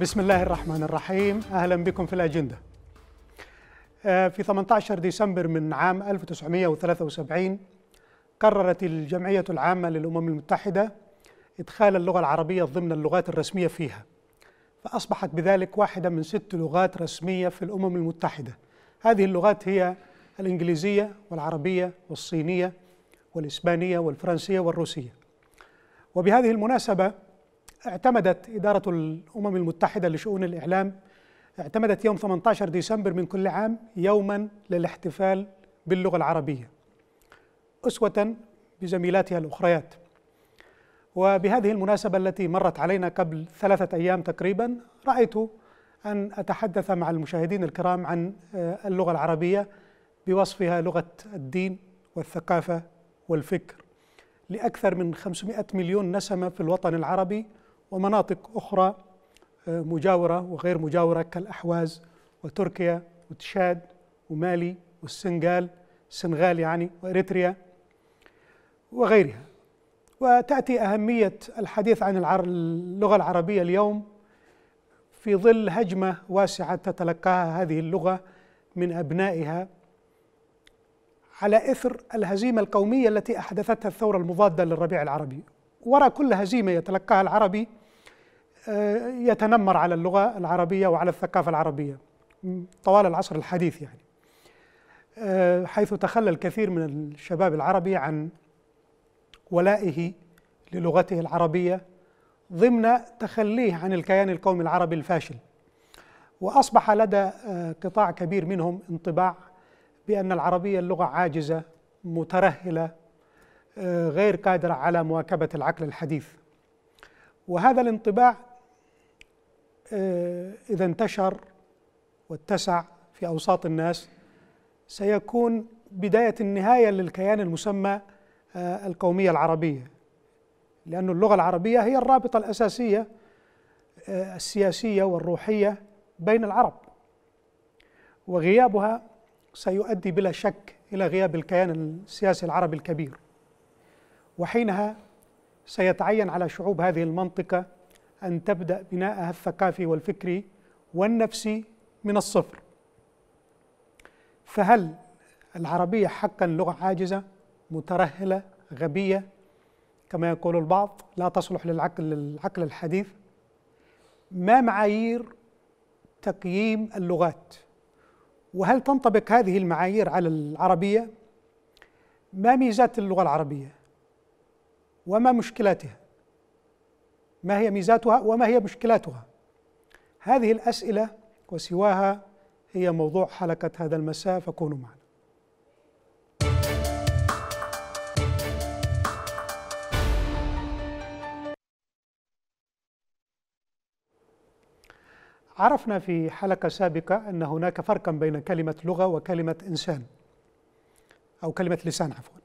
بسم الله الرحمن الرحيم أهلا بكم في الأجندة آه، في 18 ديسمبر من عام 1973 قررت الجمعية العامة للأمم المتحدة إدخال اللغة العربية ضمن اللغات الرسمية فيها فأصبحت بذلك واحدة من ست لغات رسمية في الأمم المتحدة هذه اللغات هي الإنجليزية والعربية والصينية والإسبانية والفرنسية والروسية وبهذه المناسبة اعتمدت إدارة الأمم المتحدة لشؤون الإعلام اعتمدت يوم 18 ديسمبر من كل عام يوما للاحتفال باللغة العربية أسوة بزميلاتها الأخريات وبهذه المناسبة التي مرت علينا قبل ثلاثة أيام تقريبا رأيت أن أتحدث مع المشاهدين الكرام عن آه، اللغة العربية بوصفها لغة الدين والثقافة والفكر لأكثر من 500 مليون نسمة في الوطن العربي ومناطق أخرى آه، مجاورة وغير مجاورة كالأحواز وتركيا وتشاد ومالي والسنغال السنغال يعني وإريتريا وغيرها وتأتي أهمية الحديث عن اللغة العربية اليوم في ظل هجمة واسعة تتلقاها هذه اللغة من أبنائها على إثر الهزيمة القومية التي أحدثتها الثورة المضادة للربيع العربي وراء كل هزيمة يتلقاها العربي آه، يتنمر على اللغة العربية وعلى الثقافة العربية طوال العصر الحديث يعني آه، حيث تخلى الكثير من الشباب العربي عن ولائه للغته العربية ضمن تخليه عن الكيان القومي العربي الفاشل وأصبح لدى آه، قطاع كبير منهم انطباع بأن العربية اللغة عاجزة مترهلة غير قادرة على مواكبة العقل الحديث وهذا الانطباع آه، إذا انتشر واتسع في أوساط الناس سيكون بداية النهاية للكيان المسمى آه، القومية العربية لأن اللغة العربية هي الرابطة الأساسية آه، السياسية والروحية بين العرب وغيابها سيؤدي بلا شك إلى غياب الكيان السياسي العربي الكبير وحينها سيتعين على شعوب هذه المنطقة أن تبدأ بناءها الثقافي والفكري والنفسي من الصفر فهل العربية حقا لغة عاجزة مترهلة غبية كما يقول البعض لا تصلح للعقل العقل الحديث ما معايير تقييم اللغات وهل تنطبق هذه المعايير على العربية ما ميزات اللغة العربية وما مشكلاتها ما هي ميزاتها وما هي مشكلاتها هذه الاسئله وسواها هي موضوع حلقه هذا المساء فكونوا معنا عرفنا في حلقة سابقة أن هناك فرقا بين كلمة لغة وكلمة إنسان أو كلمة لسان عفوا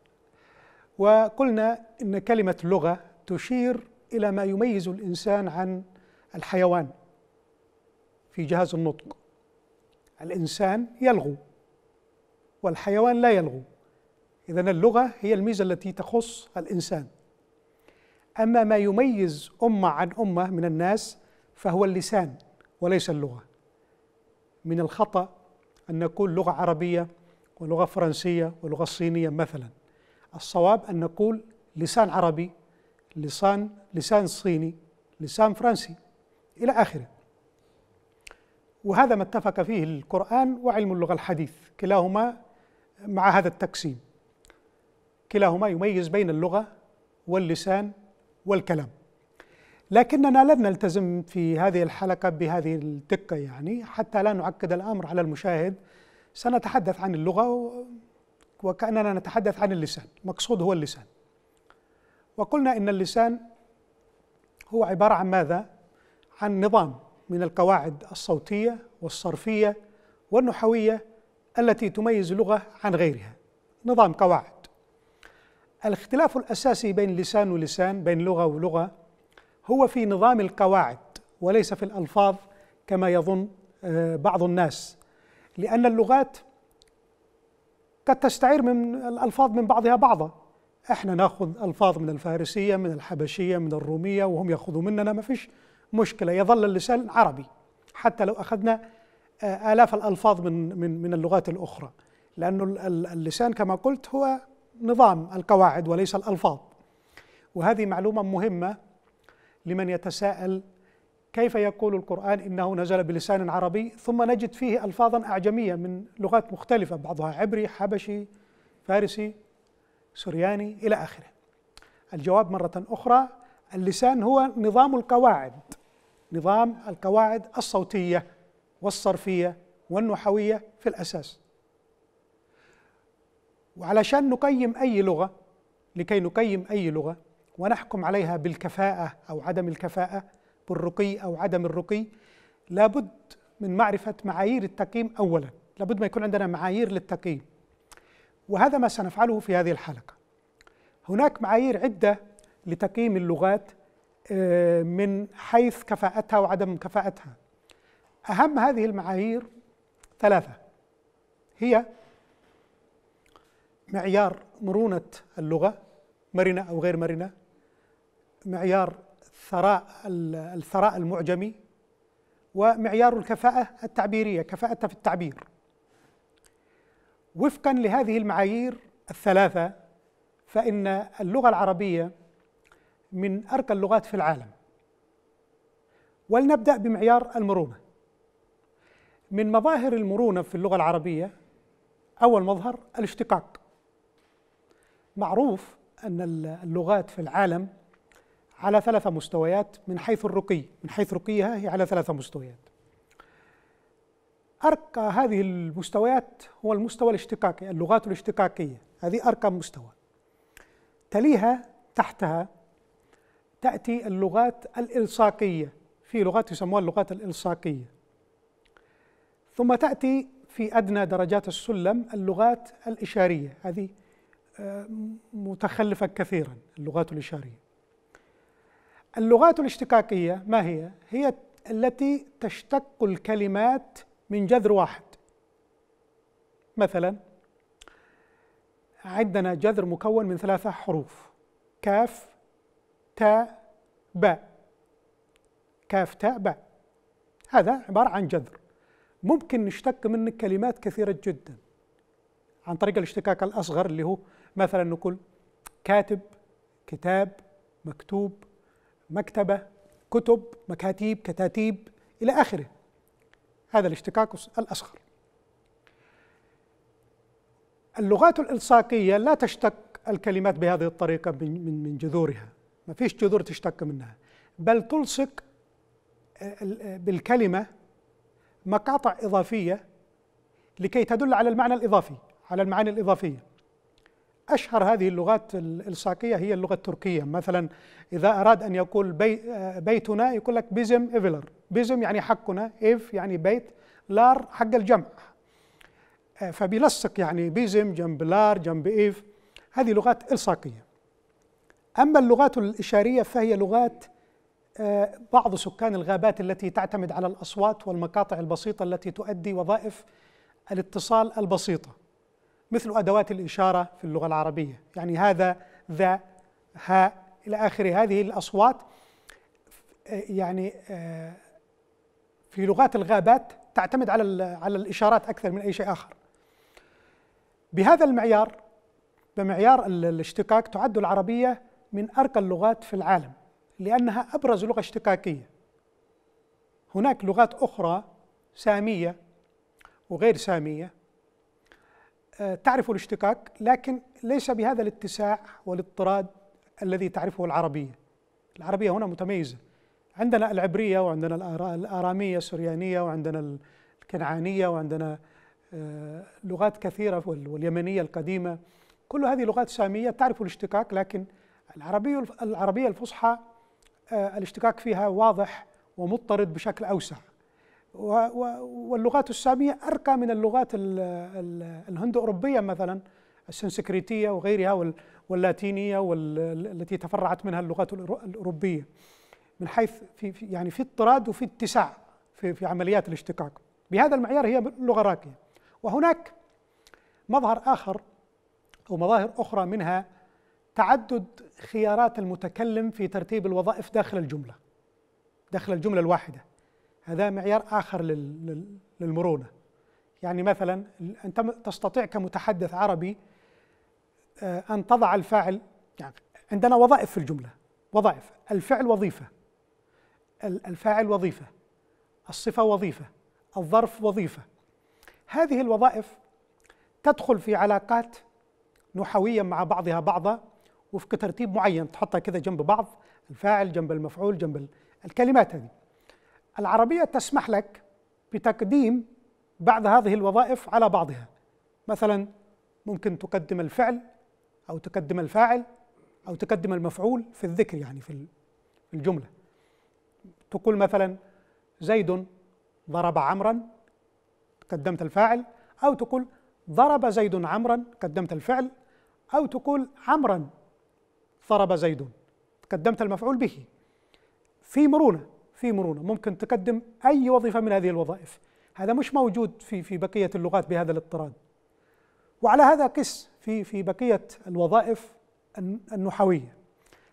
وقلنا أن كلمة لغة تشير إلى ما يميز الإنسان عن الحيوان في جهاز النطق الإنسان يلغو والحيوان لا يلغو إذا اللغة هي الميزة التي تخص الإنسان أما ما يميز أمة عن أمة من الناس فهو اللسان وليس اللغة من الخطأ أن نقول لغة عربية ولغة فرنسية ولغة صينية مثلا الصواب أن نقول لسان عربي لسان لسان صيني لسان فرنسي إلى آخره وهذا ما اتفق فيه القرآن وعلم اللغة الحديث كلاهما مع هذا التقسيم كلاهما يميز بين اللغة واللسان والكلام لكننا لن نلتزم في هذه الحلقة بهذه الدقة يعني حتى لا نعقد الأمر على المشاهد سنتحدث عن اللغة وكأننا نتحدث عن اللسان المقصود هو اللسان وقلنا ان اللسان هو عباره عن ماذا عن نظام من القواعد الصوتيه والصرفيه والنحويه التي تميز اللغه عن غيرها نظام قواعد الاختلاف الاساسي بين لسان ولسان بين لغه ولغه هو في نظام القواعد وليس في الالفاظ كما يظن آه، بعض الناس لان اللغات قد تستعير من الالفاظ من بعضها بعضا احنا ناخذ الفاظ من الفارسيه من الحبشيه من الروميه وهم ياخذوا مننا ما فيش مشكله يظل اللسان عربي حتى لو اخذنا آه، الاف الالفاظ من من من اللغات الاخرى لانه اللسان كما قلت هو نظام القواعد وليس الالفاظ وهذه معلومه مهمه لمن يتساءل كيف يقول القرآن إنه نزل بلسان عربي ثم نجد فيه ألفاظا أعجمية من لغات مختلفة بعضها عبري حبشي فارسي سرياني إلى آخره الجواب مرة أخرى اللسان هو نظام القواعد نظام القواعد الصوتية والصرفية والنحوية في الأساس وعلشان نقيم أي لغة لكي نقيم أي لغة ونحكم عليها بالكفاءة أو عدم الكفاءة بالرقي أو عدم الرقي لابد من معرفة معايير التقييم أولا لابد ما يكون عندنا معايير للتقييم وهذا ما سنفعله في هذه الحلقة هناك معايير عدة لتقييم اللغات آه، من حيث كفاءتها وعدم كفاءتها أهم هذه المعايير ثلاثة هي معيار مرونة اللغة مرنة أو غير مرنة معيار ثراء الثراء المعجمي ومعيار الكفاءة التعبيرية كفاءتها في التعبير وفقا لهذه المعايير الثلاثة فإن اللغة العربية من أرقى اللغات في العالم ولنبدأ بمعيار المرونة من مظاهر المرونة في اللغة العربية أول مظهر الاشتقاق معروف أن اللغات في العالم على ثلاثة مستويات من حيث الرقي من حيث رقيها هي على ثلاثة مستويات أرقى هذه المستويات هو المستوى الاشتقاقي اللغات الاشتقاقية هذه أرقى مستوى تليها تحتها تأتي اللغات الإلصاقية في لغات يسموها اللغات الإلصاقية ثم تأتي في أدنى درجات السلم اللغات الإشارية هذه آه، متخلفة كثيرا اللغات الإشارية اللغات الاشتقاقية ما هي؟ هي التي تشتق الكلمات من جذر واحد مثلا عندنا جذر مكون من ثلاثة حروف كاف تاء باء كاف تاء باء هذا عبارة عن جذر ممكن نشتق منه كلمات كثيرة جدا عن طريق الاشتقاق الأصغر اللي هو مثلا نقول كاتب كتاب مكتوب مكتبة كتب مكاتيب كتاتيب إلى آخره هذا الاشتكاك الأصغر اللغات الإلصاقية لا تشتك الكلمات بهذه الطريقة من من جذورها ما فيش جذور تشتك منها بل تلصق آه، آه، بالكلمة مقاطع إضافية لكي تدل على المعنى الإضافي على المعاني الإضافية أشهر هذه اللغات الإلصاقية هي اللغة التركية مثلا إذا أراد أن يقول بي بيتنا يقول لك بيزم إفلر بيزم يعني حقنا إف يعني بيت لار حق الجمع فبيلصق يعني بيزم جنب لار جنب إف هذه لغات إلصاقية أما اللغات الإشارية فهي لغات آه، بعض سكان الغابات التي تعتمد على الأصوات والمقاطع البسيطة التي تؤدي وظائف الاتصال البسيطة مثل أدوات الإشارة في اللغة العربية يعني هذا ذا ها إلى آخر هذه الأصوات يعني آه، في لغات الغابات تعتمد على على الإشارات أكثر من أي شيء آخر بهذا المعيار بمعيار الاشتقاق تعد العربية من أرقى اللغات في العالم لأنها أبرز لغة اشتقاقية هناك لغات أخرى سامية وغير سامية آه، تعرف الاشتقاق لكن ليس بهذا الاتساع والاضطراد الذي تعرفه العربية العربية هنا متميزة عندنا العبرية وعندنا الآرامية السريانية وعندنا الكنعانية وعندنا آه، لغات كثيرة واليمنية القديمة كل هذه لغات سامية تعرف الاشتقاق لكن العربية العربية الفصحى آه، الاشتقاق فيها واضح ومضطرد بشكل أوسع واللغات السامية أرقى من اللغات الهندو أوروبية مثلا السنسكريتية وغيرها واللاتينية والتي تفرعت منها اللغات الأوروبية من حيث في يعني في اضطراد وفي اتساع في في عمليات الاشتقاق بهذا المعيار هي لغة راقية وهناك مظهر آخر أو مظاهر أخرى منها تعدد خيارات المتكلم في ترتيب الوظائف داخل الجملة داخل الجملة الواحدة هذا معيار آخر للمرونة يعني مثلا أنت تستطيع كمتحدث عربي آه، أن تضع الفاعل يعني عندنا وظائف في الجملة وظائف الفعل وظيفة الفاعل وظيفة الصفة وظيفة الظرف وظيفة هذه الوظائف تدخل في علاقات نحوية مع بعضها بعضا وفق ترتيب معين تحطها كذا جنب بعض الفاعل جنب المفعول جنب الكلمات هذه العربية تسمح لك بتقديم بعض هذه الوظائف على بعضها مثلا ممكن تقدم الفعل أو تقدم الفاعل أو تقدم المفعول في الذكر يعني في الجملة تقول مثلا زيد ضرب عمرا قدمت الفاعل أو تقول ضرب زيد عمرا قدمت الفعل أو تقول عمرا ضرب زيد قدمت المفعول به في مرونة في مرونه ممكن تقدم اي وظيفه من هذه الوظائف هذا مش موجود في في بقيه اللغات بهذا الاضطراد وعلى هذا قس في في بقيه الوظائف النحويه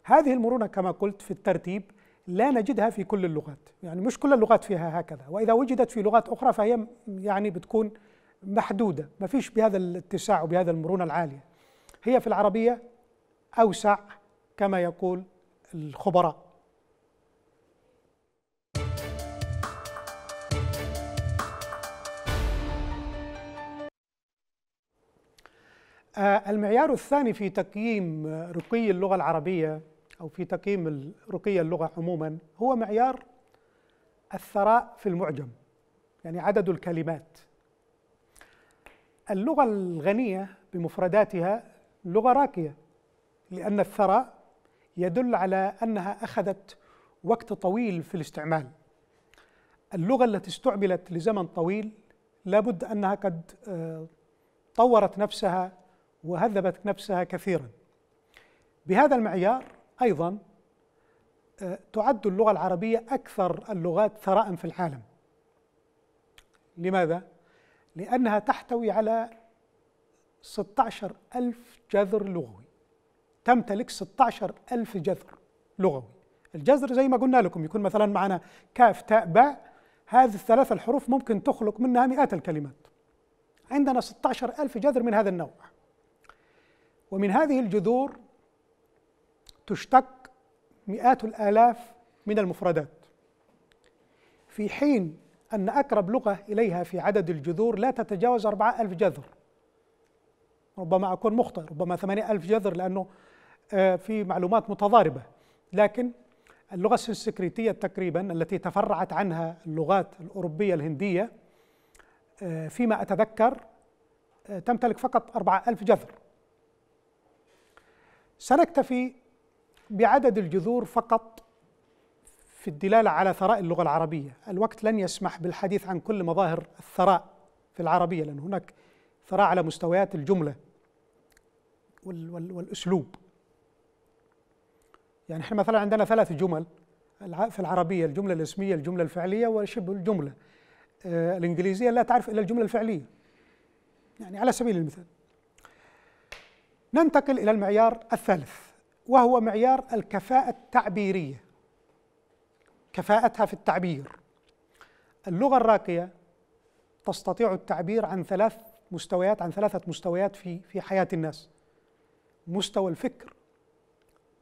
هذه المرونه كما قلت في الترتيب لا نجدها في كل اللغات يعني مش كل اللغات فيها هكذا واذا وجدت في لغات اخرى فهي يعني بتكون محدوده ما فيش بهذا الاتساع وبهذا المرونه العاليه هي في العربيه اوسع كما يقول الخبراء آه، المعيار الثاني في تقييم رقي اللغة العربية أو في تقييم رقي اللغة عموما هو معيار الثراء في المعجم يعني عدد الكلمات اللغة الغنية بمفرداتها لغة راقية لأن الثراء يدل على أنها أخذت وقت طويل في الاستعمال اللغة التي استعملت لزمن طويل لابد أنها قد آه، طورت نفسها وهذبت نفسها كثيرا بهذا المعيار ايضا آه، تعد اللغه العربيه اكثر اللغات ثراء في العالم لماذا لانها تحتوي على 16 ألف جذر لغوي تمتلك 16 ألف جذر لغوي الجذر زي ما قلنا لكم يكون مثلا معنا كاف تاء باء هذه الثلاثة الحروف ممكن تخلق منها مئات الكلمات عندنا 16 ألف جذر من هذا النوع ومن هذه الجذور تشتق مئات الآلاف من المفردات في حين أن أقرب لغة إليها في عدد الجذور لا تتجاوز أربعة ألف جذر ربما أكون مخطئ ربما ثمانية ألف جذر لأنه آه، في معلومات متضاربة لكن اللغة السنسكريتية تقريبا التي تفرعت عنها اللغات الأوروبية الهندية آه، فيما أتذكر آه، تمتلك فقط أربعة ألف جذر سنكتفي بعدد الجذور فقط في الدلاله على ثراء اللغه العربيه، الوقت لن يسمح بالحديث عن كل مظاهر الثراء في العربيه لان هناك ثراء على مستويات الجمله والاسلوب. يعني احنا مثلا عندنا ثلاث جمل في العربيه الجمله الاسميه، الجمله الفعليه وشبه الجمله. آه، الانجليزيه لا تعرف الا الجمله الفعليه. يعني على سبيل المثال ننتقل إلى المعيار الثالث وهو معيار الكفاءة التعبيرية كفاءتها في التعبير اللغة الراقية تستطيع التعبير عن ثلاث مستويات عن ثلاثة مستويات في في حياة الناس مستوى الفكر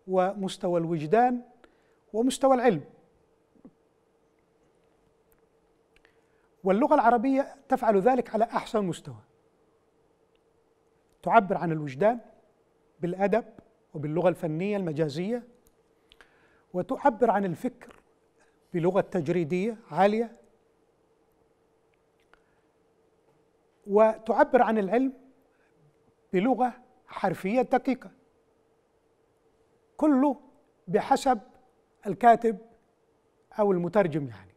ومستوى الوجدان ومستوى العلم واللغة العربية تفعل ذلك على أحسن مستوى تعبر عن الوجدان بالادب وباللغه الفنيه المجازيه وتعبر عن الفكر بلغه تجريديه عاليه وتعبر عن العلم بلغه حرفيه دقيقه كله بحسب الكاتب او المترجم يعني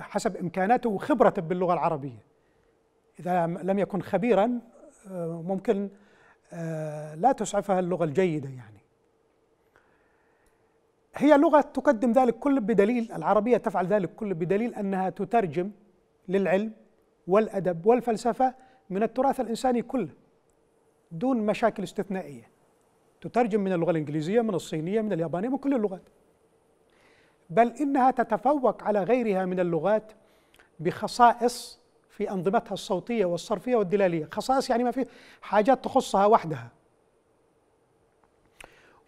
حسب امكاناته وخبرته باللغه العربيه اذا لم يكن خبيرا ممكن آه، لا تسعفها اللغة الجيدة يعني هي لغة تقدم ذلك كل بدليل العربية تفعل ذلك كل بدليل أنها تترجم للعلم والأدب والفلسفة من التراث الإنساني كله دون مشاكل استثنائية تترجم من اللغة الإنجليزية من الصينية من اليابانية من كل اللغات بل إنها تتفوق على غيرها من اللغات بخصائص في أنظمتها الصوتية والصرفية والدلالية خصائص يعني ما في حاجات تخصها وحدها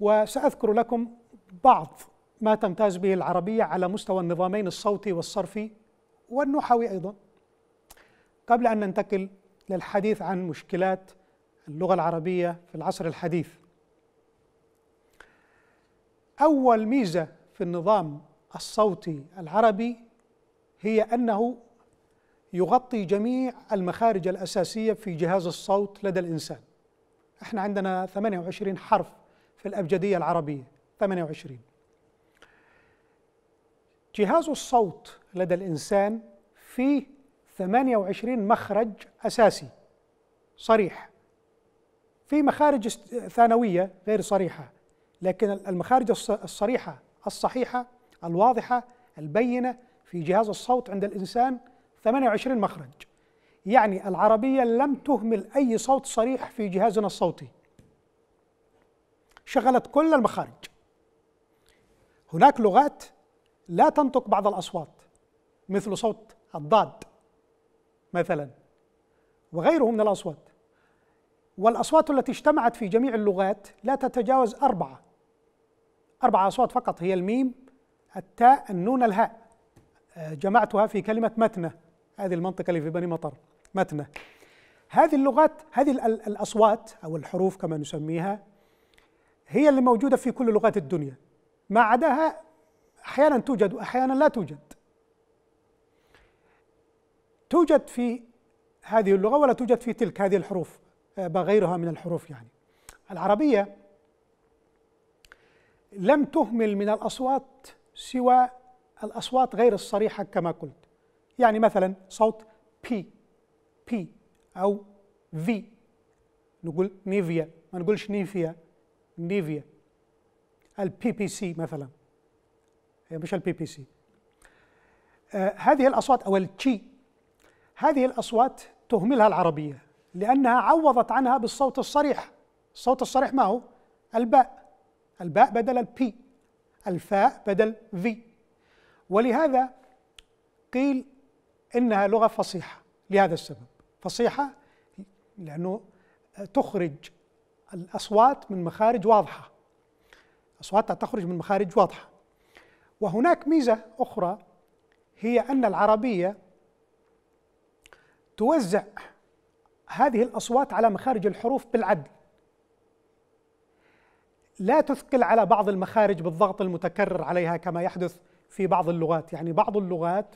وسأذكر لكم بعض ما تمتاز به العربية على مستوى النظامين الصوتي والصرفي والنحوي أيضا قبل أن ننتقل للحديث عن مشكلات اللغة العربية في العصر الحديث أول ميزة في النظام الصوتي العربي هي أنه يغطي جميع المخارج الأساسية في جهاز الصوت لدى الإنسان احنا عندنا 28 حرف في الأبجدية العربية 28 جهاز الصوت لدى الإنسان فيه 28 مخرج أساسي صريح في مخارج ثانوية غير صريحة لكن المخارج الصريحة الصحيحة الواضحة البينة في جهاز الصوت عند الإنسان 28 مخرج يعني العربية لم تهمل أي صوت صريح في جهازنا الصوتي شغلت كل المخارج هناك لغات لا تنطق بعض الأصوات مثل صوت الضاد مثلا وغيره من الأصوات والأصوات التي اجتمعت في جميع اللغات لا تتجاوز أربعة أربعة أصوات فقط هي الميم التاء النون الهاء آه، جمعتها في كلمة متنة هذه المنطقة اللي في بني مطر متنة هذه اللغات هذه الأصوات أو الحروف كما نسميها هي اللي موجودة في كل لغات الدنيا ما عداها أحيانا توجد وأحيانا لا توجد توجد في هذه اللغة ولا توجد في تلك هذه الحروف آه، بغيرها من الحروف يعني العربية لم تهمل من الأصوات سوى الأصوات غير الصريحة كما قلت يعني مثلا صوت بي بي أو في نقول نيفيا ما نقولش نيفيا نيفيا البي بي سي مثلا هي إيه، مش البي بي سي آه هذه الأصوات أو التشي هذه الأصوات تهملها العربية لأنها عوضت عنها بالصوت الصريح الصوت الصريح ما هو الباء الباء بدل البي الفاء بدل في ولهذا قيل إنها لغة فصيحة لهذا السبب فصيحة لأنه تخرج الأصوات من مخارج واضحة أصواتها تخرج من مخارج واضحة وهناك ميزة أخرى هي أن العربية توزع هذه الأصوات على مخارج الحروف بالعدل لا تثقل على بعض المخارج بالضغط المتكرر عليها كما يحدث في بعض اللغات يعني بعض اللغات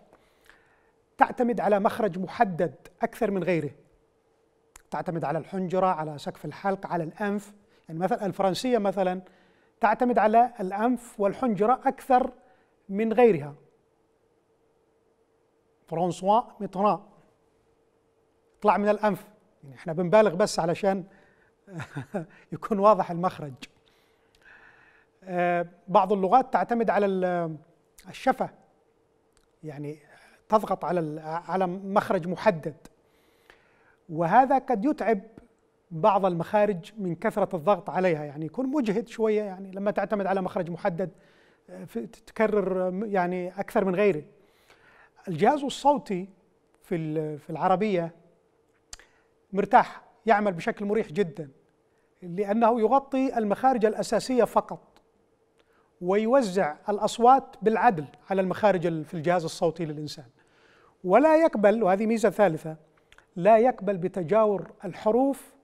تعتمد على مخرج محدد أكثر من غيره تعتمد على الحنجرة على سقف الحلق على الأنف يعني مثلا الفرنسية مثلا تعتمد على الأنف والحنجرة أكثر من غيرها فرانسوا ميتران طلع من الأنف يعني احنا بنبالغ بس علشان يكون واضح المخرج آه، بعض اللغات تعتمد على الشفة يعني تضغط على على مخرج محدد وهذا قد يتعب بعض المخارج من كثرة الضغط عليها يعني يكون مجهد شوية يعني لما تعتمد على مخرج محدد آه، تكرر يعني أكثر من غيره الجهاز الصوتي في في العربية مرتاح يعمل بشكل مريح جدا لأنه يغطي المخارج الأساسية فقط ويوزع الأصوات بالعدل على المخارج في الجهاز الصوتي للإنسان ولا يقبل وهذه ميزة ثالثة لا يقبل بتجاور الحروف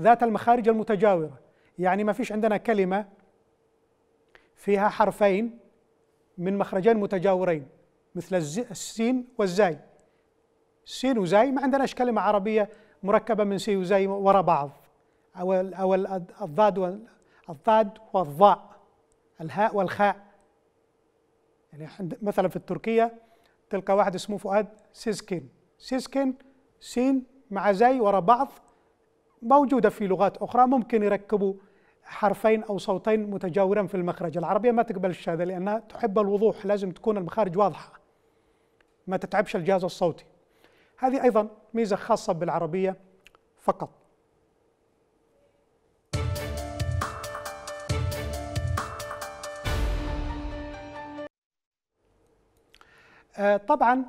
ذات المخارج المتجاورة يعني ما فيش عندنا كلمة فيها حرفين من مخرجين متجاورين مثل السين والزاي سين وزاي ما عندناش كلمة عربية مركبة من سي وزاي وراء بعض أو أو الضاد الضاد والضاء الهاء والخاء يعني مثلا في التركية تلقى واحد اسمه فؤاد سيسكن سيسكن سين مع زي وراء بعض موجودة في لغات أخرى ممكن يركبوا حرفين أو صوتين متجاورا في المخرج العربية ما تقبل هذا لأنها تحب الوضوح لازم تكون المخارج واضحة ما تتعبش الجهاز الصوتي هذه أيضا ميزة خاصة بالعربية فقط آه، طبعا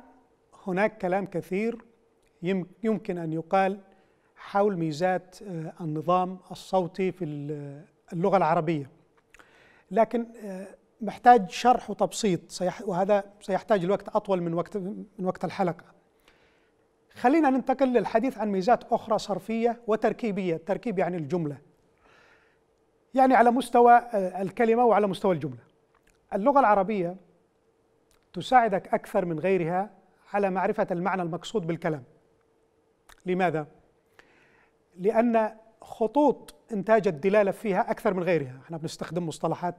هناك كلام كثير يمكن أن يقال حول ميزات آه، النظام الصوتي في اللغة العربية لكن آه، محتاج شرح وتبسيط وهذا سيحتاج الوقت أطول من وقت, من وقت الحلقة خلينا ننتقل للحديث عن ميزات أخرى صرفية وتركيبية التركيب يعني الجملة يعني على مستوى الكلمة وعلى مستوى الجملة اللغة العربية تساعدك اكثر من غيرها على معرفه المعنى المقصود بالكلام لماذا لان خطوط انتاج الدلاله فيها اكثر من غيرها احنا بنستخدم مصطلحات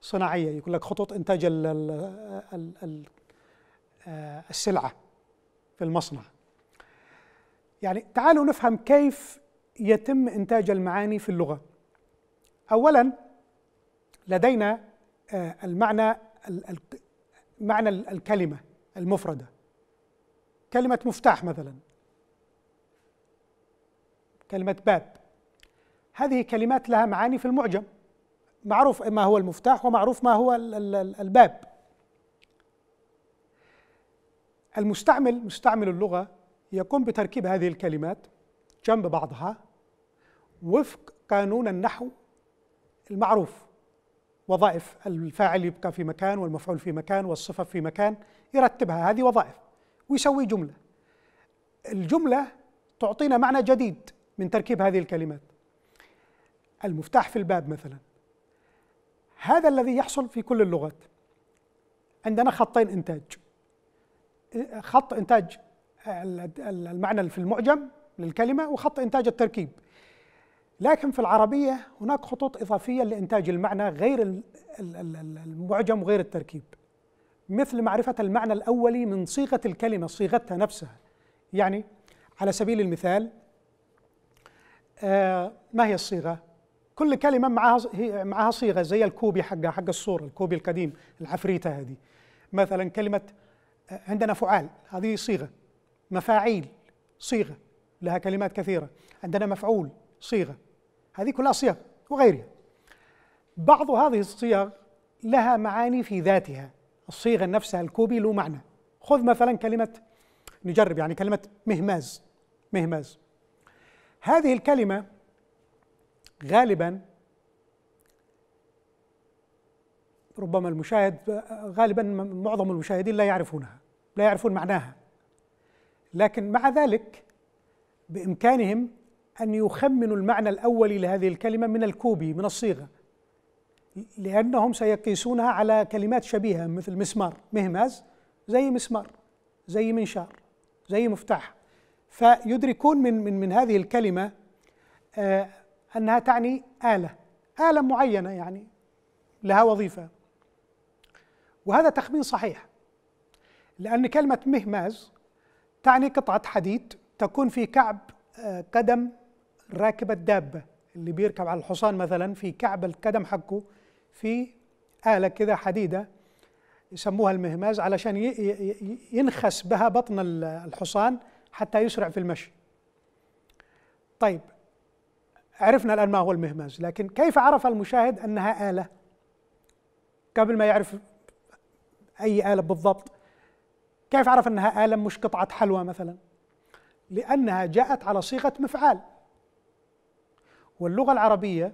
صناعيه يقول لك خطوط انتاج ال ال ال آه، السلعه في المصنع يعني تعالوا نفهم كيف يتم انتاج المعاني في اللغه اولا لدينا آه، المعنى معنى الكلمة المفردة كلمة مفتاح مثلا كلمة باب هذه كلمات لها معاني في المعجم معروف ما هو المفتاح ومعروف ما هو الباب المستعمل مستعمل اللغة يقوم بتركيب هذه الكلمات جنب بعضها وفق قانون النحو المعروف وظائف الفاعل يبقى في مكان والمفعول في مكان والصفة في مكان يرتبها هذه وظائف ويسوي جملة الجملة تعطينا معنى جديد من تركيب هذه الكلمات المفتاح في الباب مثلا هذا الذي يحصل في كل اللغات عندنا خطين إنتاج خط إنتاج المعنى في المعجم للكلمة وخط إنتاج التركيب لكن في العربية هناك خطوط إضافية لإنتاج المعنى غير المعجم وغير التركيب مثل معرفة المعنى الأولي من صيغة الكلمة صيغتها نفسها يعني على سبيل المثال آه، ما هي الصيغة؟ كل كلمة معها معها صيغة زي الكوبي حقها حق الصورة الكوبي القديم العفريتة هذه مثلا كلمة آه، عندنا فعال هذه صيغة مفاعيل صيغة لها كلمات كثيرة عندنا مفعول صيغة هذه كلها صيغ وغيرها بعض هذه الصيغ لها معاني في ذاتها الصيغة نفسها الكوبي له معنى خذ مثلا كلمة نجرب يعني كلمة مهماز مهماز هذه الكلمة غالبا ربما المشاهد غالبا معظم المشاهدين لا يعرفونها لا يعرفون معناها لكن مع ذلك بإمكانهم أن يخمنوا المعنى الأولي لهذه الكلمة من الكوبي من الصيغة لأنهم سيقيسونها على كلمات شبيهة مثل مسمار مهماز زي مسمار زي منشار زي مفتاح فيدركون من من من هذه الكلمة آه، أنها تعني آلة آلة معينة يعني لها وظيفة وهذا تخمين صحيح لأن كلمة مهماز تعني قطعة حديد تكون في كعب آه، قدم راكب الدابة اللي بيركب على الحصان مثلا في كعب القدم حقه في آلة كده حديدة يسموها المهماز علشان ينخس بها بطن الحصان حتى يسرع في المشي طيب عرفنا الآن ما هو المهماز لكن كيف عرف المشاهد أنها آلة قبل ما يعرف أي آلة بالضبط كيف عرف أنها آلة مش قطعة حلوى مثلا لأنها جاءت على صيغة مفعال واللغة العربية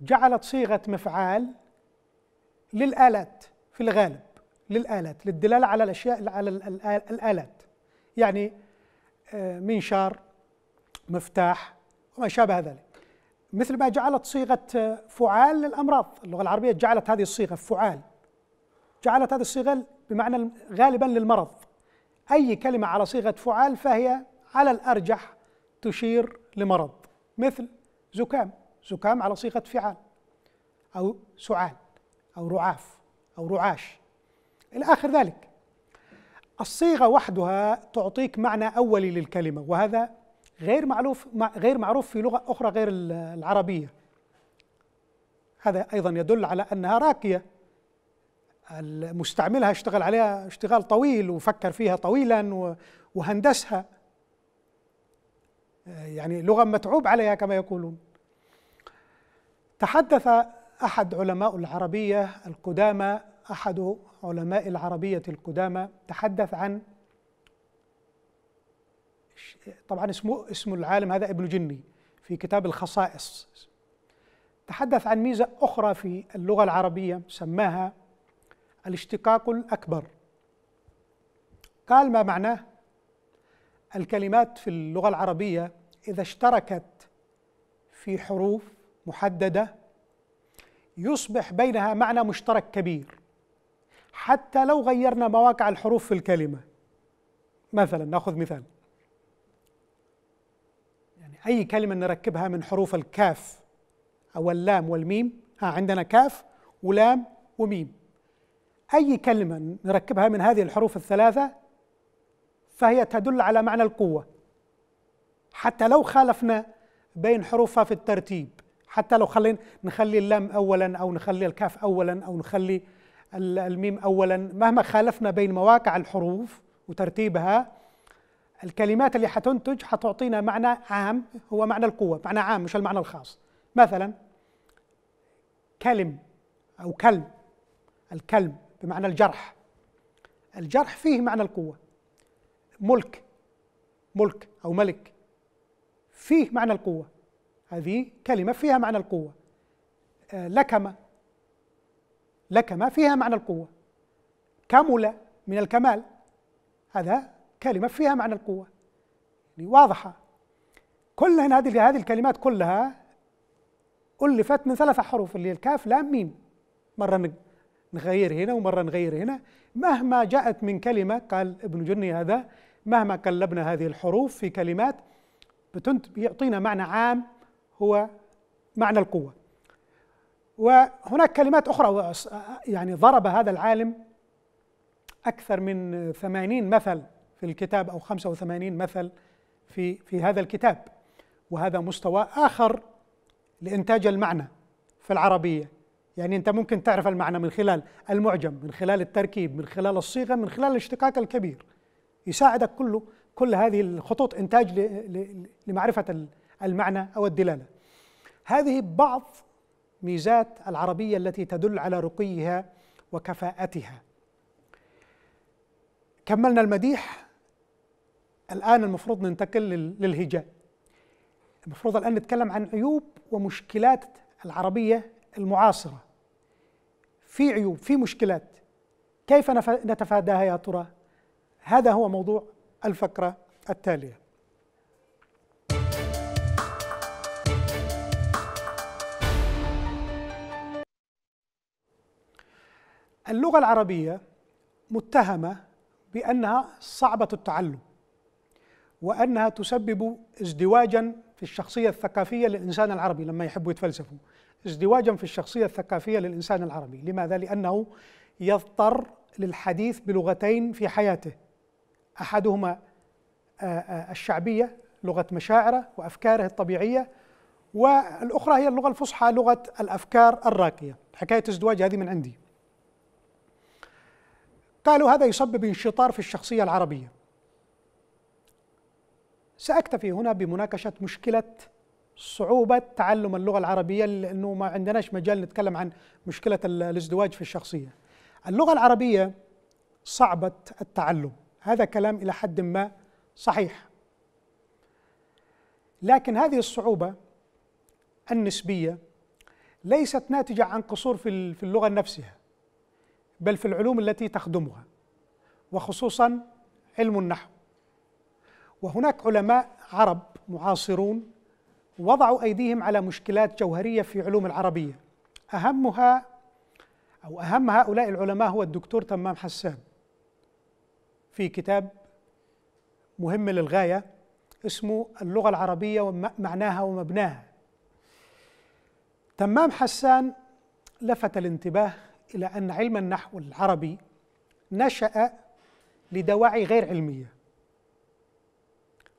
جعلت صيغة مفعال للآلات في الغالب للآلات للدلالة على الأشياء على الآلات يعني آه، منشار مفتاح وما شابه ذلك مثل ما جعلت صيغة آه، فعال للأمراض اللغة العربية جعلت هذه الصيغة فعال جعلت هذه الصيغة بمعنى غالبا للمرض أي كلمة على صيغة فعال فهي على الأرجح تشير لمرض مثل زكام زكام على صيغة فعال أو سعال أو رعاف أو رعاش إلى آخر ذلك الصيغة وحدها تعطيك معنى أولي للكلمة وهذا غير معروف غير معروف في لغة أخرى غير العربية هذا أيضا يدل على أنها راقيه مستعملها اشتغل عليها اشتغال طويل وفكر فيها طويلا وهندسها يعني لغة متعوب عليها كما يقولون تحدث أحد علماء العربية القدامى أحد علماء العربية القدامى تحدث عن طبعا اسمه اسم العالم هذا ابن جني في كتاب الخصائص تحدث عن ميزة أخرى في اللغة العربية سماها الاشتقاق الأكبر قال ما معناه الكلمات في اللغة العربية إذا اشتركت في حروف محددة يصبح بينها معنى مشترك كبير حتى لو غيرنا مواقع الحروف في الكلمة مثلا ناخذ مثال يعني أي كلمة نركبها من حروف الكاف أو اللام والميم ها عندنا كاف ولام وميم أي كلمة نركبها من هذه الحروف الثلاثة فهي تدل على معنى القوة حتى لو خالفنا بين حروفها في الترتيب حتى لو خلينا نخلي اللام أولا أو نخلي الكاف أولا أو نخلي الميم أولا مهما خالفنا بين مواقع الحروف وترتيبها الكلمات اللي حتنتج حتعطينا معنى عام هو معنى القوة معنى عام مش المعنى الخاص مثلا كلم أو كلم الكلم بمعنى الجرح الجرح فيه معنى القوة ملك ملك أو ملك فيه معنى القوة هذه كلمة فيها معنى القوة لكم آه، لكمة فيها معنى القوة كمل من الكمال هذا كلمة فيها معنى القوة يعني واضحة كل هذه هذه الكلمات كلها ألفت من ثلاثة حروف اللي هي الكاف لام ميم مرة نغير هنا ومرة نغير هنا مهما جاءت من كلمة قال ابن جني هذا مهما قلبنا هذه الحروف في كلمات بيعطينا معنى عام هو معنى القوة وهناك كلمات أخرى يعني ضرب هذا العالم أكثر من ثمانين مثل في الكتاب أو خمسة وثمانين مثل في, في هذا الكتاب وهذا مستوى آخر لإنتاج المعنى في العربية يعني أنت ممكن تعرف المعنى من خلال المعجم من خلال التركيب من خلال الصيغة من خلال الاشتقاق الكبير يساعدك كله كل هذه الخطوط إنتاج لمعرفة المعنى أو الدلالة هذه بعض ميزات العربية التي تدل على رقيها وكفاءتها كملنا المديح الآن المفروض ننتقل للهجاء المفروض الآن نتكلم عن عيوب ومشكلات العربية المعاصرة في عيوب في مشكلات كيف نتفاداها يا ترى هذا هو موضوع الفقرة التالية اللغة العربية متهمة بأنها صعبة التعلم وأنها تسبب ازدواجا في الشخصية الثقافية للإنسان العربي لما يحب يتفلسفوا ازدواجا في الشخصية الثقافية للإنسان العربي لماذا؟ لأنه يضطر للحديث بلغتين في حياته احدهما آه، آه، الشعبيه لغه مشاعره وافكاره الطبيعيه والاخرى هي اللغه الفصحى لغه الافكار الراقيه حكايه ازدواج هذه من عندي قالوا هذا يسبب انشطار في الشخصيه العربيه ساكتفي هنا بمناقشه مشكله صعوبة تعلم اللغة العربية لأنه ما عندناش مجال نتكلم عن مشكلة الازدواج في الشخصية اللغة العربية صعبة التعلم هذا كلام إلى حد ما صحيح لكن هذه الصعوبة النسبية ليست ناتجة عن قصور في اللغة نفسها بل في العلوم التي تخدمها وخصوصا علم النحو وهناك علماء عرب معاصرون وضعوا أيديهم على مشكلات جوهرية في علوم العربية أهمها أو أهم هؤلاء العلماء هو الدكتور تمام حسان في كتاب مهم للغايه اسمه اللغه العربيه ومعناها ومبناها تمام حسان لفت الانتباه الى ان علم النحو العربي نشا لدواعي غير علميه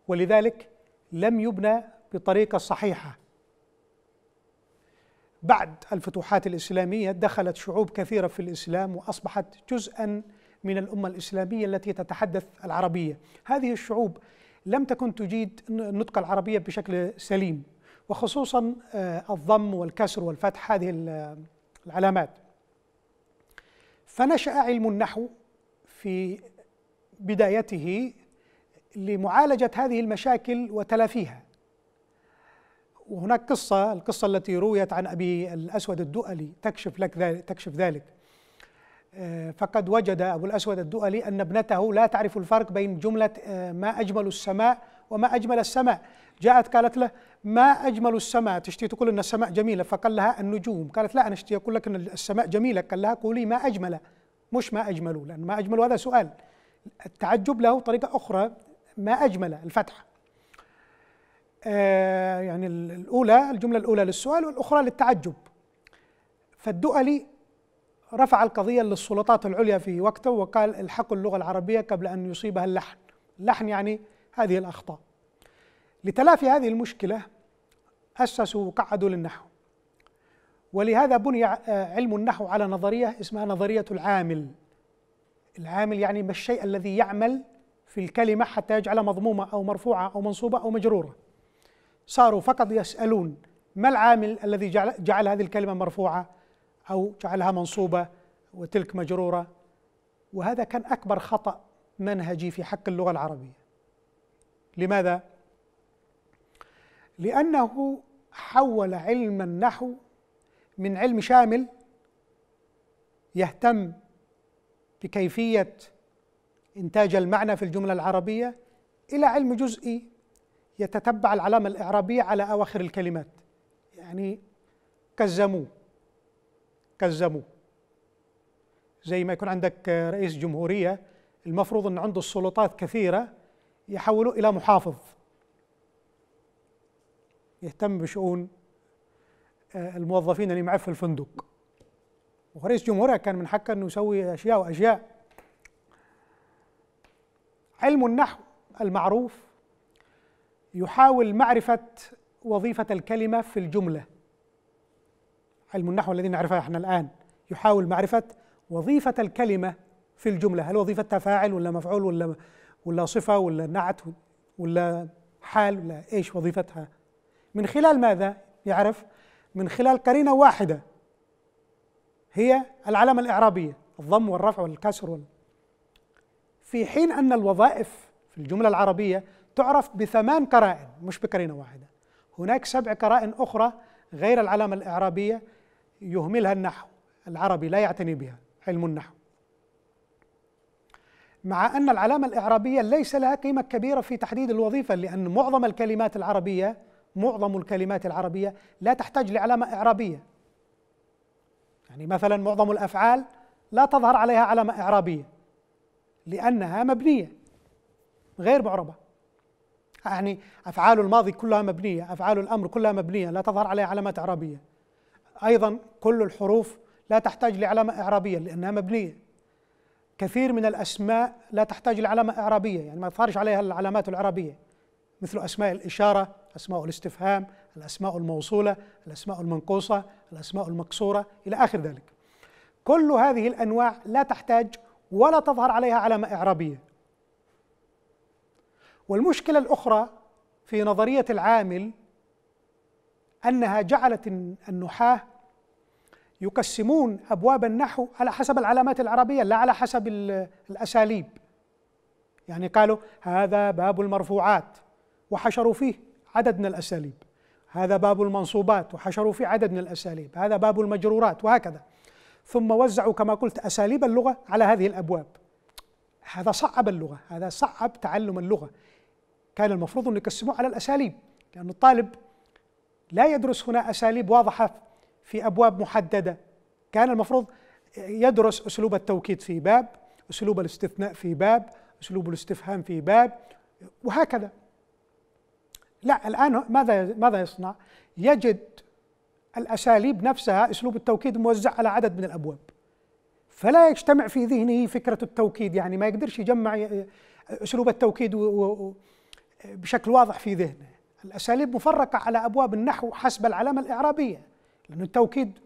ولذلك لم يبنى بطريقه صحيحه بعد الفتوحات الاسلاميه دخلت شعوب كثيره في الاسلام واصبحت جزءا من الأمة الإسلامية التي تتحدث العربية هذه الشعوب لم تكن تجيد النطق العربية بشكل سليم وخصوصا آه، الضم والكسر والفتح هذه العلامات فنشأ علم النحو في بدايته لمعالجة هذه المشاكل وتلافيها وهناك قصة القصة التي رويت عن أبي الأسود الدؤلي تكشف, لك ذلك, تكشف ذلك آه، فقد وجد أبو الأسود الدؤلي أن ابنته لا تعرف الفرق بين جملة آه، ما أجمل السماء وما أجمل السماء جاءت قالت له ما أجمل السماء تشتي تقول أن السماء جميلة فقال لها النجوم قالت لا أنا اشتي أقول لك أن السماء جميلة قال لها قولي ما أجمل مش ما أجمل لأن ما أجمل هذا سؤال التعجب له طريقة أخرى ما أجمل الفتحة آه يعني الأولى الجملة الأولى للسؤال والأخرى للتعجب فالدؤلي رفع القضية للسلطات العليا في وقته وقال الحقوا اللغة العربية قبل أن يصيبها اللحن اللحن يعني هذه الأخطاء لتلافي هذه المشكلة أسسوا وقعدوا للنحو ولهذا بني علم النحو على نظرية اسمها نظرية العامل العامل يعني ما الشيء الذي يعمل في الكلمة حتى يجعل مضمومة أو مرفوعة أو منصوبة أو مجرورة صاروا فقط يسألون ما العامل الذي جعل, جعل هذه الكلمة مرفوعة أو جعلها منصوبة وتلك مجرورة وهذا كان أكبر خطأ منهجي في حق اللغة العربية لماذا؟ لأنه حول علم النحو من علم شامل يهتم بكيفية إنتاج المعنى في الجملة العربية إلى علم جزئي يتتبع العلامة الإعرابية على أواخر الكلمات يعني كالزمو كذبوا زي ما يكون عندك رئيس جمهورية المفروض أن عنده السلطات كثيرة يحولوه إلى محافظ يهتم بشؤون آه، الموظفين اللي معه في الفندق ورئيس جمهورية كان من حقه أنه يسوي أشياء وأشياء علم النحو المعروف يحاول معرفة وظيفة الكلمة في الجملة علم النحو الذي نعرفه احنا الآن يحاول معرفة وظيفة الكلمة في الجملة هل وظيفتها فاعل ولا مفعول ولا ولا صفة ولا نعت ولا حال ولا ايش وظيفتها من خلال ماذا يعرف من خلال قرينة واحدة هي العلامة الإعرابية الضم والرفع والكسر وال... في حين أن الوظائف في الجملة العربية تعرف بثمان قرائن مش بقرينة واحدة هناك سبع قرائن أخرى غير العلامة الإعرابية يهملها النحو العربي لا يعتني بها علم النحو مع أن العلامة الإعرابية ليس لها قيمة كبيرة في تحديد الوظيفة لأن معظم الكلمات العربية معظم الكلمات العربية لا تحتاج لعلامة إعرابية يعني مثلا معظم الأفعال لا تظهر عليها علامة إعرابية لأنها مبنية غير معربة يعني أفعال الماضي كلها مبنية أفعال الأمر كلها مبنية لا تظهر عليها علامات إعرابية أيضا كل الحروف لا تحتاج لعلامة إعرابية لأنها مبنية كثير من الأسماء لا تحتاج لعلامة إعرابية يعني ما يظهرش عليها العلامات العربية مثل أسماء الإشارة أسماء الاستفهام الأسماء الموصولة الأسماء المنقوصة الأسماء المكسورة إلى آخر ذلك كل هذه الأنواع لا تحتاج ولا تظهر عليها علامة إعرابية والمشكلة الأخرى في نظرية العامل أنها جعلت النحاة يقسمون أبواب النحو على حسب العلامات العربية لا على حسب الأساليب يعني قالوا هذا باب المرفوعات وحشروا فيه عدد من الأساليب هذا باب المنصوبات وحشروا فيه عدد من الأساليب هذا باب المجرورات وهكذا ثم وزعوا كما قلت أساليب اللغة على هذه الأبواب هذا صعب اللغة هذا صعب تعلم اللغة كان المفروض أن يقسموه على الأساليب لأن الطالب لا يدرس هنا أساليب واضحة في ابواب محدده كان المفروض يدرس اسلوب التوكيد في باب اسلوب الاستثناء في باب اسلوب الاستفهام في باب وهكذا لا الان ماذا ماذا يصنع يجد الاساليب نفسها اسلوب التوكيد موزع على عدد من الابواب فلا يجتمع في ذهنه فكره التوكيد يعني ما يقدرش يجمع آه، اسلوب التوكيد بشكل واضح في ذهنه الاساليب مفرقه على ابواب النحو حسب العلامه الاعرابيه لأن التوكيد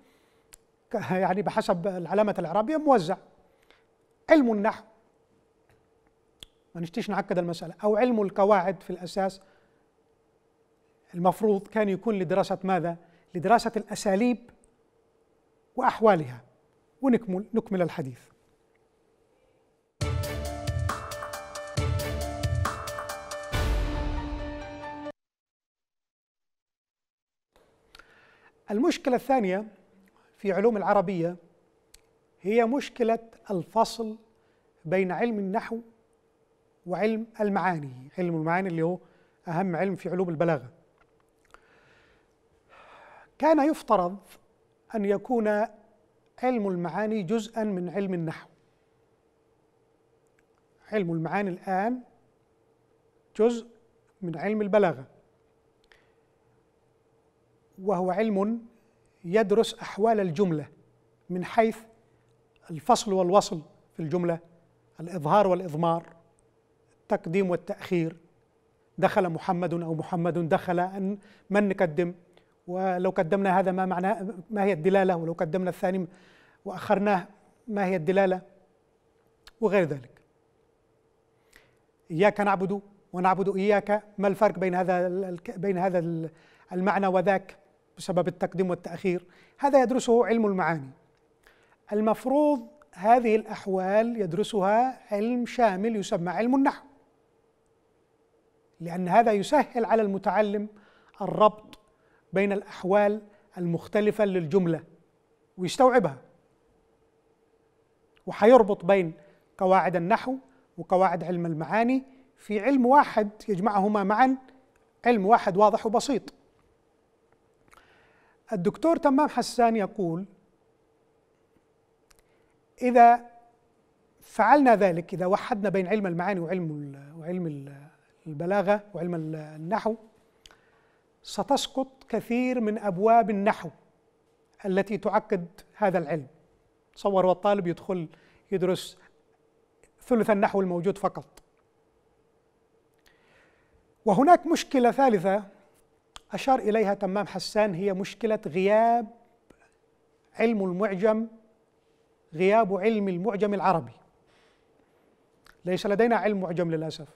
يعني بحسب العلامة العربية موزع علم النحو ما نشتيش نعقد المسألة أو علم القواعد في الأساس المفروض كان يكون لدراسة ماذا؟ لدراسة الأساليب وأحوالها ونكمل نكمل الحديث المشكلة الثانية في علوم العربية هي مشكلة الفصل بين علم النحو وعلم المعاني، علم المعاني اللي هو أهم علم في علوم البلاغة. كان يفترض أن يكون علم المعاني جزءا من علم النحو. علم المعاني الآن جزء من علم البلاغة. وهو علم يدرس أحوال الجملة من حيث الفصل والوصل في الجملة الإظهار والإضمار التقديم والتأخير دخل محمد أو محمد دخل أن من نقدم ولو قدمنا هذا ما معناه ما هي الدلالة ولو قدمنا الثاني وأخرناه ما هي الدلالة وغير ذلك إياك نعبد ونعبد إياك ما الفرق بين هذا بين هذا المعنى وذاك بسبب التقديم والتأخير هذا يدرسه علم المعاني المفروض هذه الأحوال يدرسها علم شامل يسمى علم النحو لأن هذا يسهل على المتعلم الربط بين الأحوال المختلفة للجملة ويستوعبها وحيربط بين قواعد النحو وقواعد علم المعاني في علم واحد يجمعهما معا علم واحد واضح وبسيط الدكتور تمام حسان يقول إذا فعلنا ذلك إذا وحدنا بين علم المعاني وعلم وعلم البلاغة وعلم النحو ستسقط كثير من أبواب النحو التي تعقد هذا العلم تصور والطالب يدخل يدرس ثلث النحو الموجود فقط وهناك مشكلة ثالثة أشار إليها تمام حسان هي مشكلة غياب علم المعجم غياب علم المعجم العربي ليس لدينا علم معجم للأسف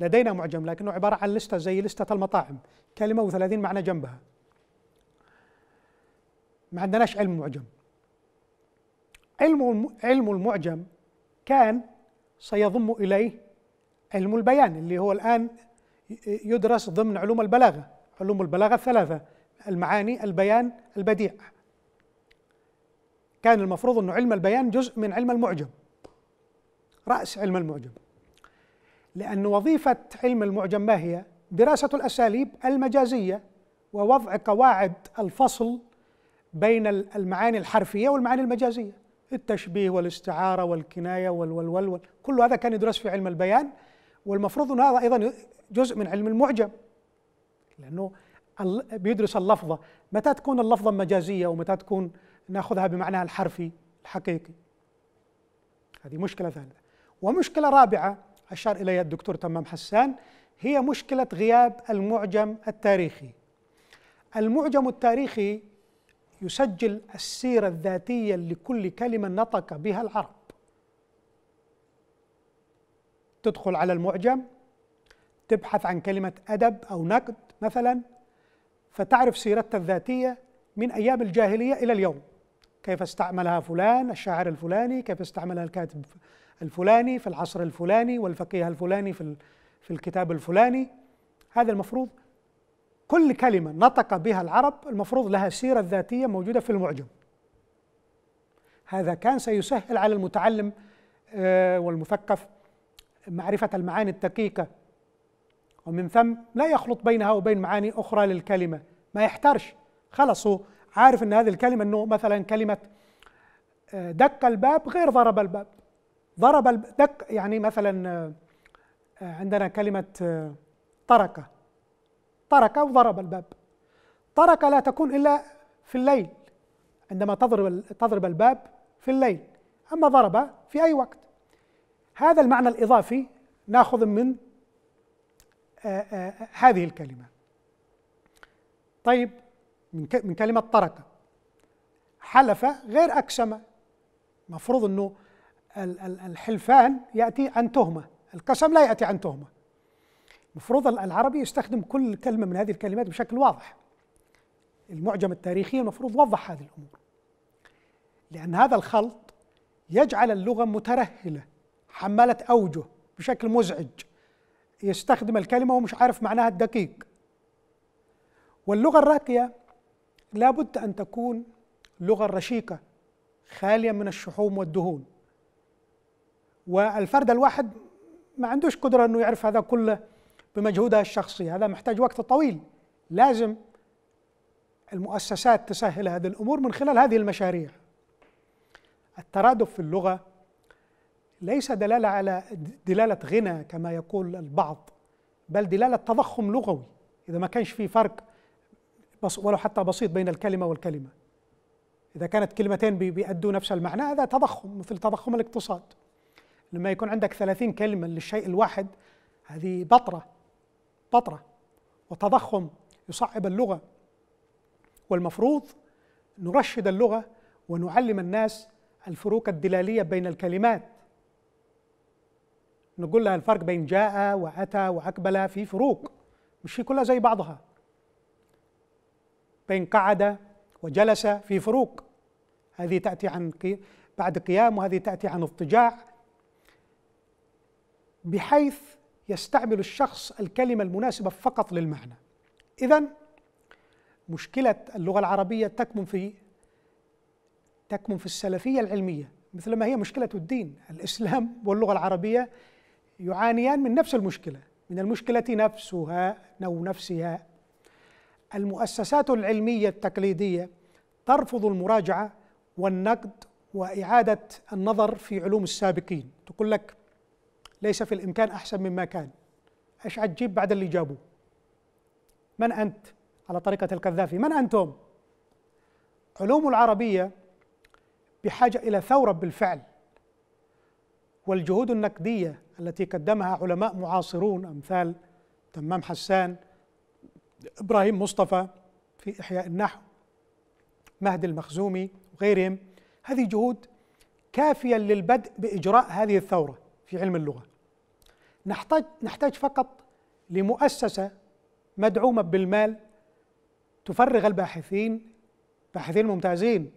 لدينا معجم لكنه عبارة عن لستة زي لستة المطاعم كلمة وثلاثين معنى جنبها ما عندناش علم معجم علم علم المعجم كان سيضم إليه علم البيان اللي هو الآن يدرس ضمن علوم البلاغة علوم البلاغة الثلاثة المعاني البيان البديع كان المفروض أن علم البيان جزء من علم المعجم رأس علم المعجم لأن وظيفة علم المعجم ما هي؟ دراسة الأساليب المجازية ووضع قواعد الفصل بين المعاني الحرفية والمعاني المجازية التشبيه والاستعارة والكناية والولول كل هذا كان يدرس في علم البيان والمفروض أن هذا أيضا جزء من علم المعجم لانه بيدرس اللفظه متى تكون اللفظه مجازيه ومتى تكون ناخذها بمعناها الحرفي الحقيقي هذه مشكله ثانيه ومشكله رابعه اشار اليها الدكتور تمام حسان هي مشكله غياب المعجم التاريخي المعجم التاريخي يسجل السيره الذاتيه لكل كلمه نطق بها العرب تدخل على المعجم تبحث عن كلمه ادب او نقد مثلا فتعرف سيرتها الذاتية من أيام الجاهلية إلى اليوم كيف استعملها فلان الشاعر الفلاني كيف استعملها الكاتب الفلاني في العصر الفلاني والفقيه الفلاني في في الكتاب الفلاني هذا المفروض كل كلمة نطق بها العرب المفروض لها سيرة ذاتية موجودة في المعجم هذا كان سيسهل على المتعلم آه، والمثقف معرفة المعاني الدقيقة ومن ثم لا يخلط بينها وبين معاني أخرى للكلمة ما يحترش خلص هو عارف أن هذه الكلمة أنه مثلا كلمة آه، دق الباب غير ضرب الباب ضرب دق يعني مثلا آه، آه، عندنا كلمة طرق ترك وضرب الباب ترك لا تكون إلا في الليل عندما تضرب تضرب الباب في الليل أما ضرب في أي وقت هذا المعنى الإضافي ناخذ من آه، آه، هذه الكلمة طيب من كلمة ترك حلف غير أقسم مفروض أنه الحلفان يأتي عن تهمة القسم لا يأتي عن تهمة المفروض العربي يستخدم كل كلمة من هذه الكلمات بشكل واضح المعجم التاريخي المفروض وضح هذه الأمور لأن هذا الخلط يجعل اللغة مترهلة حمالة أوجه بشكل مزعج يستخدم الكلمة ومش عارف معناها الدقيق واللغة الراقية لابد أن تكون لغة رشيقة خالية من الشحوم والدهون والفرد الواحد ما عندوش قدرة أنه يعرف هذا كله بمجهودها الشخصي هذا محتاج وقت طويل لازم المؤسسات تسهل هذه الأمور من خلال هذه المشاريع الترادف في اللغة ليس دلالة على دلالة غنى كما يقول البعض بل دلالة تضخم لغوي إذا ما كانش في فرق ولو حتى بسيط بين الكلمة والكلمة إذا كانت كلمتين بيأدوا نفس المعنى هذا تضخم مثل تضخم الاقتصاد لما يكون عندك ثلاثين كلمة للشيء الواحد هذه بطرة بطرة وتضخم يصعب اللغة والمفروض نرشد اللغة ونعلم الناس الفروق الدلالية بين الكلمات نقول لها الفرق بين جاء وأتى وأقبل في فروق مش هي كلها زي بعضها بين قعد وجلس في فروق هذه تأتي عن بعد قيام وهذه تأتي عن اضطجاع بحيث يستعمل الشخص الكلمة المناسبة فقط للمعنى إذا مشكلة اللغة العربية تكمن في تكمن في السلفية العلمية مثل ما هي مشكلة الدين الإسلام واللغة العربية يعانيان من نفس المشكله من المشكله نفسها او نفسها المؤسسات العلميه التقليديه ترفض المراجعه والنقد واعاده النظر في علوم السابقين تقول لك ليس في الامكان احسن مما كان ايش عتجيب بعد اللي جابوه من انت على طريقه القذافي من انتم علوم العربيه بحاجه الى ثوره بالفعل والجهود النقديه التي قدمها علماء معاصرون أمثال تمام حسان إبراهيم مصطفى في إحياء النحو مهدي المخزومي وغيرهم هذه جهود كافية للبدء بإجراء هذه الثورة في علم اللغة نحتاج, نحتاج فقط لمؤسسة مدعومة بالمال تفرغ الباحثين باحثين ممتازين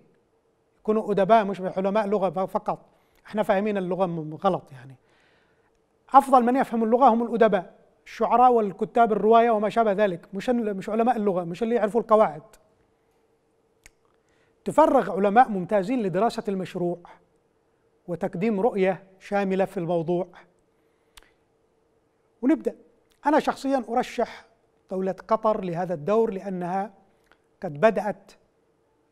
يكونوا أدباء مش علماء لغة فقط احنا فاهمين اللغة غلط يعني افضل من يفهم اللغه هم الادباء الشعراء والكتاب الروايه وما شابه ذلك مش مش علماء اللغه مش اللي يعرفوا القواعد تفرغ علماء ممتازين لدراسه المشروع وتقديم رؤيه شامله في الموضوع ونبدا انا شخصيا ارشح دوله قطر لهذا الدور لانها قد بدات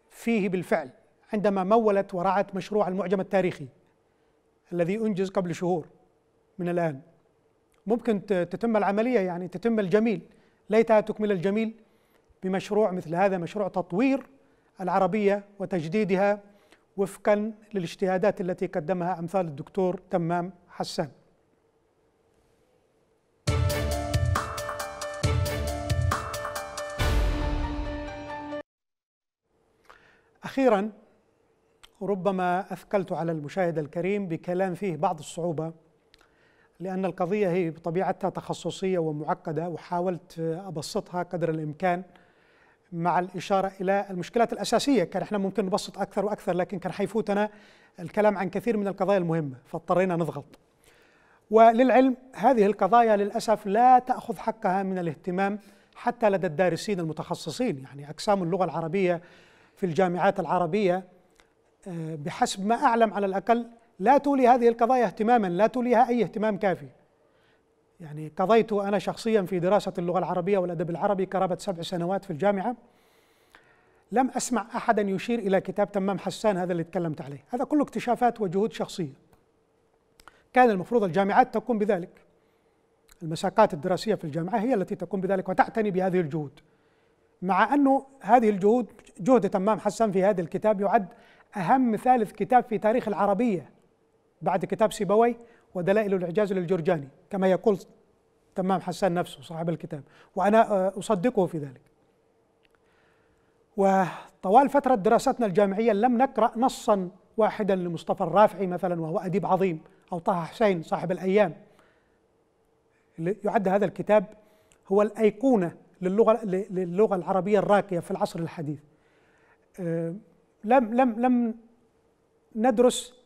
فيه بالفعل عندما مولت ورعت مشروع المعجم التاريخي الذي انجز قبل شهور من الآن ممكن تتم العملية يعني تتم الجميل ليتها تكمل الجميل بمشروع مثل هذا مشروع تطوير العربية وتجديدها وفقا للاجتهادات التي قدمها أمثال الدكتور تمام حسان أخيرا ربما أثقلت على المشاهد الكريم بكلام فيه بعض الصعوبة لأن القضية هي بطبيعتها تخصصية ومعقدة وحاولت أبسطها قدر الإمكان مع الإشارة إلى المشكلات الأساسية كان إحنا ممكن نبسط أكثر وأكثر لكن كان حيفوتنا الكلام عن كثير من القضايا المهمة فاضطرينا نضغط وللعلم هذه القضايا للأسف لا تأخذ حقها من الاهتمام حتى لدى الدارسين المتخصصين يعني أقسام اللغة العربية في الجامعات العربية آه، بحسب ما أعلم على الأقل لا تولي هذه القضايا اهتماما لا توليها أي اهتمام كافي يعني قضيت أنا شخصيا في دراسة اللغة العربية والأدب العربي قرابة سبع سنوات في الجامعة لم أسمع أحدا يشير إلى كتاب تمام حسان هذا اللي تكلمت عليه هذا كله اكتشافات وجهود شخصية كان المفروض الجامعات تقوم بذلك المساقات الدراسية في الجامعة هي التي تقوم بذلك وتعتني بهذه الجهود مع أنه هذه الجهود جهد تمام حسان في هذا الكتاب يعد أهم ثالث كتاب في تاريخ العربية بعد كتاب سيبوي ودلائل الإعجاز للجرجاني كما يقول تمام حسان نفسه صاحب الكتاب وأنا آه، أصدقه في ذلك وطوال فترة دراستنا الجامعية لم نقرأ نصا واحدا لمصطفى الرافعي مثلا وهو أديب عظيم أو طه حسين صاحب الأيام يعد هذا الكتاب هو الأيقونة للغة للغة العربية الراقية في العصر الحديث آه، لم لم لم ندرس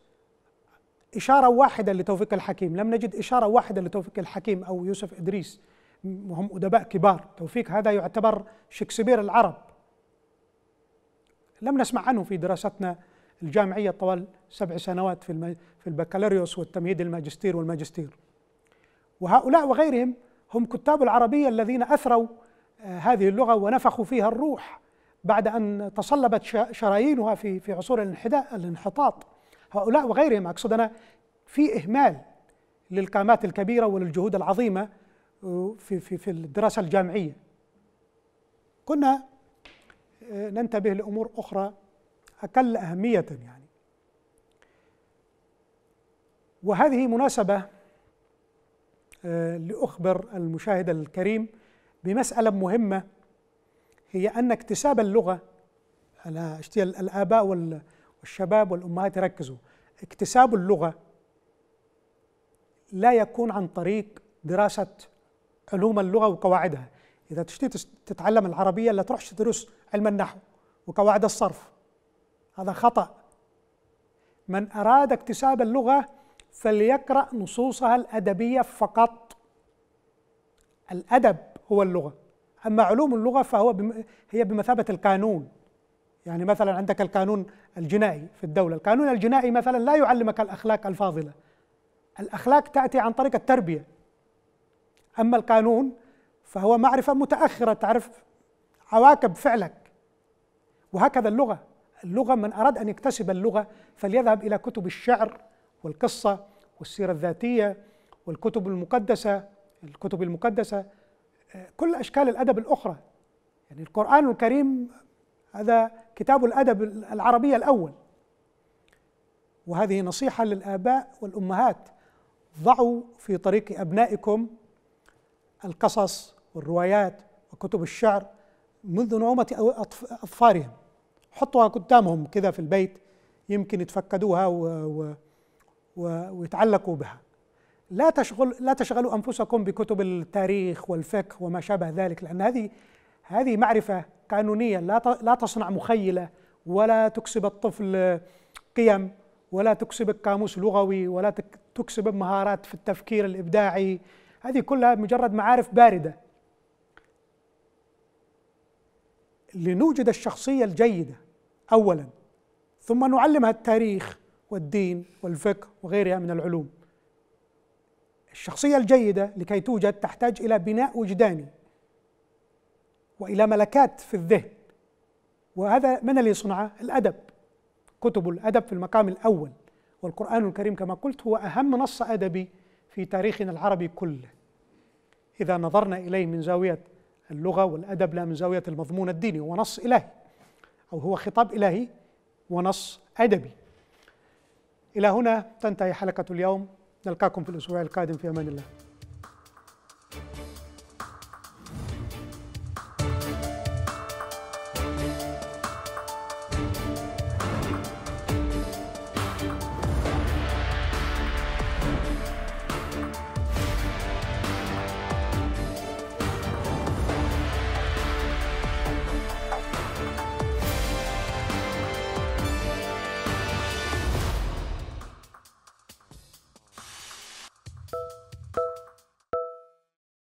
إشارة واحدة لتوفيق الحكيم لم نجد إشارة واحدة لتوفيق الحكيم أو يوسف إدريس وهم أدباء كبار توفيق هذا يعتبر شكسبير العرب لم نسمع عنه في دراستنا الجامعية طوال سبع سنوات في, في البكالوريوس والتمهيد الماجستير والماجستير وهؤلاء وغيرهم هم كتاب العربية الذين أثروا آه، هذه اللغة ونفخوا فيها الروح بعد أن تصلبت شرايينها في في عصور الانحطاط هؤلاء وغيرهم اقصد انا في اهمال للقامات الكبيره وللجهود العظيمه آه، في في في الدراسه الجامعيه كنا آه، ننتبه لامور اخرى اقل اهميه يعني وهذه مناسبه آه، لاخبر المشاهد الكريم بمساله مهمه هي ان اكتساب اللغه على اشتي الاباء وال والشباب والأمهات يركزوا اكتساب اللغة لا يكون عن طريق دراسة علوم اللغة وقواعدها إذا تشتي تتعلم العربية لا تروحش تدرس علم النحو وقواعد الصرف هذا خطأ من أراد اكتساب اللغة فليقرأ نصوصها الأدبية فقط الأدب هو اللغة أما علوم اللغة فهو بم... هي بمثابة القانون يعني مثلا عندك القانون الجنائي في الدولة القانون الجنائي مثلا لا يعلمك الأخلاق الفاضلة الأخلاق تأتي عن طريق التربية أما القانون فهو معرفة متأخرة تعرف عواقب فعلك وهكذا اللغة اللغة من أراد أن يكتسب اللغة فليذهب إلى كتب الشعر والقصة والسيرة الذاتية والكتب المقدسة الكتب المقدسة آه، كل أشكال الأدب الأخرى يعني القرآن الكريم هذا كتاب الأدب العربية الأول وهذه نصيحة للآباء والأمهات ضعوا في طريق أبنائكم القصص والروايات وكتب الشعر منذ نعومة أطفالهم حطوها قدامهم كذا في البيت يمكن يتفقدوها و... و... و... ويتعلقوا بها لا تشغل لا تشغلوا انفسكم بكتب التاريخ والفقه وما شابه ذلك لان هذه هذه معرفة قانونية لا لا تصنع مخيلة ولا تكسب الطفل قيم ولا تكسبك قاموس لغوي ولا تكسبك مهارات في التفكير الإبداعي هذه كلها مجرد معارف باردة لنوجد الشخصية الجيدة أولا ثم نعلمها التاريخ والدين والفقه وغيرها من العلوم الشخصية الجيدة لكي توجد تحتاج إلى بناء وجداني والى ملكات في الذهن وهذا من الذي صنعه الادب كتب الادب في المقام الاول والقران الكريم كما قلت هو اهم نص ادبي في تاريخنا العربي كله اذا نظرنا اليه من زاويه اللغه والادب لا من زاويه المضمون الديني هو نص الهي او هو خطاب الهي ونص ادبي الى هنا تنتهي حلقه اليوم نلقاكم في الاسبوع القادم في امان الله